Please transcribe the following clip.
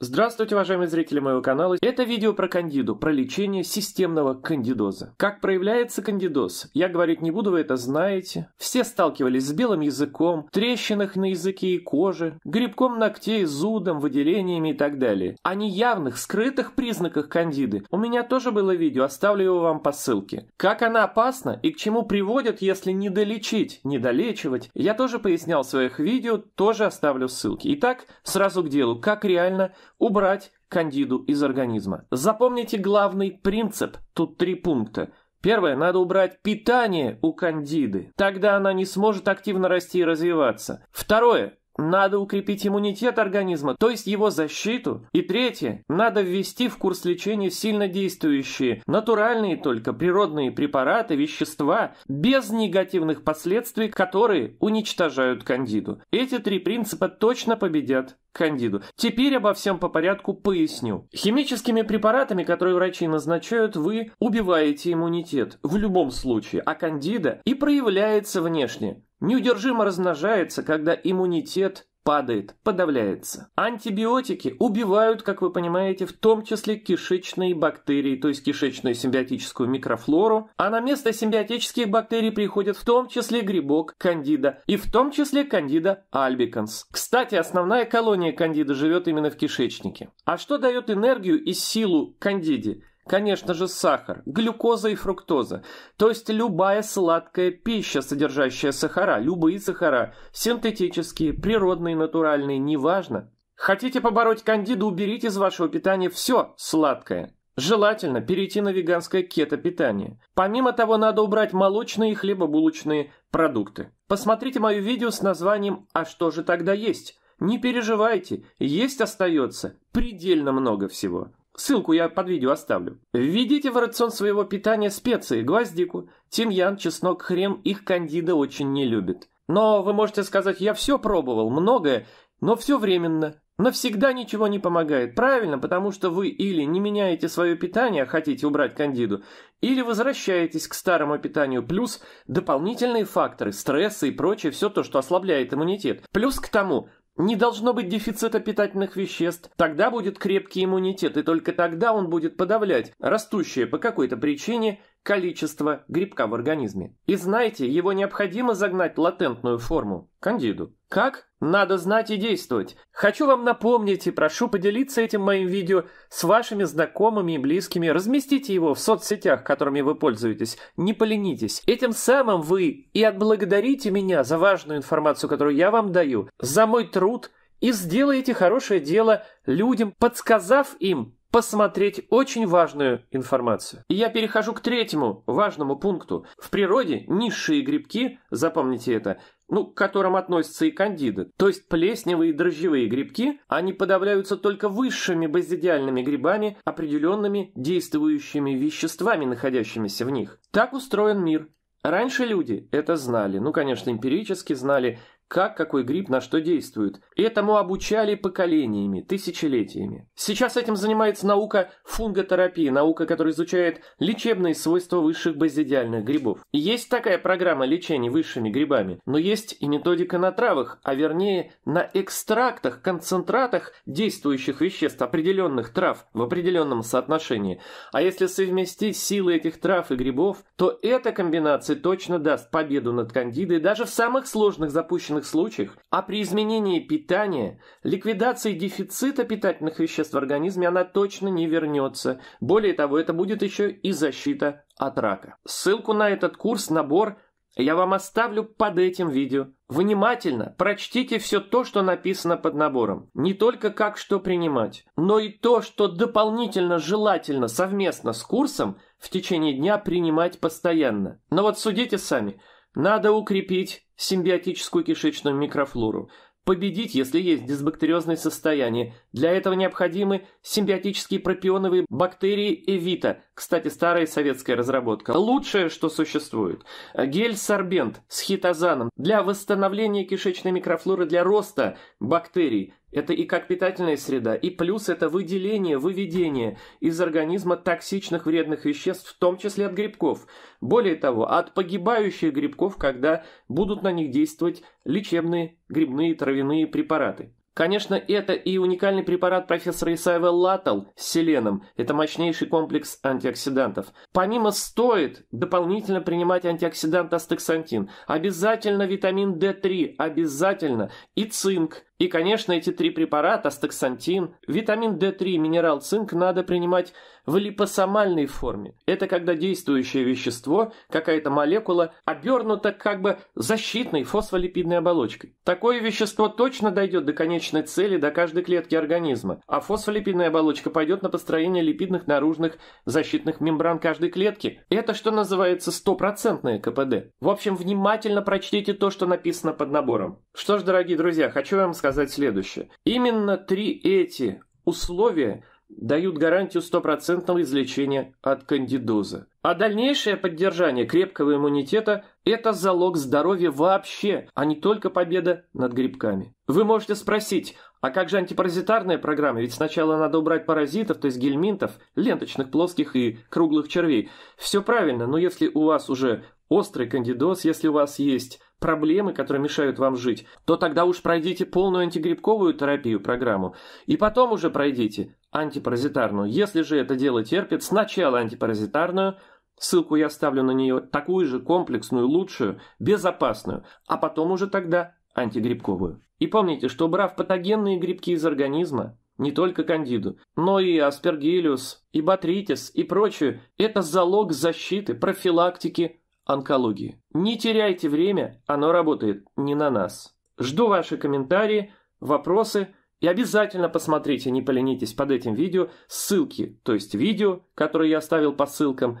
Здравствуйте, уважаемые зрители моего канала. Это видео про кандиду, про лечение системного кандидоза. Как проявляется кандидоз? Я говорить не буду, вы это знаете. Все сталкивались с белым языком, трещинах на языке и коже, грибком ногтей, зудом, выделениями и так далее. О а неявных, скрытых признаках кандиды у меня тоже было видео, оставлю его вам по ссылке. Как она опасна и к чему приводит, если не долечить, не долечивать, я тоже пояснял в своих видео, тоже оставлю ссылки. Итак, сразу к делу, как реально Убрать кандиду из организма. Запомните главный принцип. Тут три пункта. Первое, надо убрать питание у кандиды. Тогда она не сможет активно расти и развиваться. Второе, надо укрепить иммунитет организма, то есть его защиту. И третье, надо ввести в курс лечения сильно действующие, натуральные только природные препараты, вещества, без негативных последствий, которые уничтожают кандиду. Эти три принципа точно победят кандиду. Теперь обо всем по порядку поясню. Химическими препаратами, которые врачи назначают, вы убиваете иммунитет в любом случае, а кандида и проявляется внешне неудержимо размножается, когда иммунитет падает, подавляется. Антибиотики убивают, как вы понимаете, в том числе кишечные бактерии, то есть кишечную симбиотическую микрофлору, а на место симбиотических бактерий приходят в том числе грибок кандида и в том числе кандида альбиканс. Кстати, основная колония кандида живет именно в кишечнике. А что дает энергию и силу кандиде? Конечно же, сахар, глюкоза и фруктоза. То есть любая сладкая пища, содержащая сахара, любые сахара, синтетические, природные, натуральные, неважно. Хотите побороть кандиду, уберите из вашего питания все сладкое. Желательно перейти на веганское кето-питание. Помимо того, надо убрать молочные и хлебобулочные продукты. Посмотрите мое видео с названием «А что же тогда есть?». Не переживайте, есть остается предельно много всего. Ссылку я под видео оставлю. Введите в рацион своего питания специи, гвоздику, тимьян, чеснок, хрен, их кандида очень не любит. Но вы можете сказать, я все пробовал, многое, но все временно. Но всегда ничего не помогает. Правильно, потому что вы или не меняете свое питание, а хотите убрать кандиду, или возвращаетесь к старому питанию, плюс дополнительные факторы, стрессы и прочее, все то, что ослабляет иммунитет. Плюс к тому, не должно быть дефицита питательных веществ, тогда будет крепкий иммунитет, и только тогда он будет подавлять растущее по какой-то причине количество грибка в организме. И знаете, его необходимо загнать в латентную форму, кандиду. Как? Надо знать и действовать. Хочу вам напомнить и прошу поделиться этим моим видео с вашими знакомыми и близкими. Разместите его в соцсетях, которыми вы пользуетесь. Не поленитесь. Этим самым вы и отблагодарите меня за важную информацию, которую я вам даю, за мой труд и сделаете хорошее дело людям, подсказав им, посмотреть очень важную информацию. И я перехожу к третьему важному пункту. В природе низшие грибки, запомните это, ну, к которым относятся и кандиды, то есть плесневые и дрожжевые грибки, они подавляются только высшими базидиальными грибами, определенными действующими веществами, находящимися в них. Так устроен мир. Раньше люди это знали, ну, конечно, эмпирически знали, как какой гриб на что действует. Этому обучали поколениями, тысячелетиями. Сейчас этим занимается наука фунготерапии, наука, которая изучает лечебные свойства высших базидиальных грибов. Есть такая программа лечения высшими грибами, но есть и методика на травах, а вернее на экстрактах, концентратах действующих веществ определенных трав в определенном соотношении. А если совместить силы этих трав и грибов, то эта комбинация точно даст победу над кандидой даже в самых сложных запущенных серьезных случаях, а при изменении питания, ликвидации дефицита питательных веществ в организме она точно не вернется. Более того, это будет еще и защита от рака. Ссылку на этот курс, набор я вам оставлю под этим видео. Внимательно прочтите все то, что написано под набором. Не только как что принимать, но и то, что дополнительно желательно совместно с курсом в течение дня принимать постоянно. Но вот судите сами. Надо укрепить симбиотическую кишечную микрофлору. Победить, если есть дисбактериозное состояние. Для этого необходимы симбиотические пропионовые бактерии Эвита, кстати, старая советская разработка. Лучшее, что существует. Гель-сорбент с хитозаном для восстановления кишечной микрофлоры для роста бактерий. Это и как питательная среда, и плюс это выделение, выведение из организма токсичных вредных веществ, в том числе от грибков. Более того, от погибающих грибков, когда будут на них действовать лечебные грибные травяные препараты. Конечно, это и уникальный препарат профессора Исаева Латал с селеном. Это мощнейший комплекс антиоксидантов. Помимо стоит дополнительно принимать антиоксидант астаксантин. Обязательно витамин D3, обязательно. И цинк, и, конечно, эти три препарата, стаксантин, витамин D3 и минерал цинк надо принимать в липосомальной форме. Это когда действующее вещество, какая-то молекула, обернута как бы защитной фосфолипидной оболочкой. Такое вещество точно дойдет до конечной цели, до каждой клетки организма, а фосфолипидная оболочка пойдет на построение липидных наружных защитных мембран каждой клетки. Это что называется стопроцентное КПД. В общем, внимательно прочтите то, что написано под набором. Что ж, дорогие друзья, хочу вам сказать, сказать следующее. Именно три эти условия дают гарантию стопроцентного излечения от кандидоза. А дальнейшее поддержание крепкого иммунитета – это залог здоровья вообще, а не только победа над грибками. Вы можете спросить, а как же антипаразитарная программа? Ведь сначала надо убрать паразитов, то есть гельминтов, ленточных, плоских и круглых червей. Все правильно, но если у вас уже острый кандидоз, если у вас есть проблемы, которые мешают вам жить, то тогда уж пройдите полную антигрибковую терапию программу. И потом уже пройдите антипаразитарную. Если же это дело терпит, сначала антипаразитарную, ссылку я оставлю на нее, такую же комплексную, лучшую, безопасную, а потом уже тогда антигрибковую. И помните, что убрав патогенные грибки из организма, не только кандиду, но и аспергиллюс, и батритис, и прочую, это залог защиты, профилактики, онкологии. Не теряйте время, оно работает не на нас. Жду ваши комментарии, вопросы и обязательно посмотрите, не поленитесь под этим видео, ссылки, то есть видео, которые я оставил по ссылкам,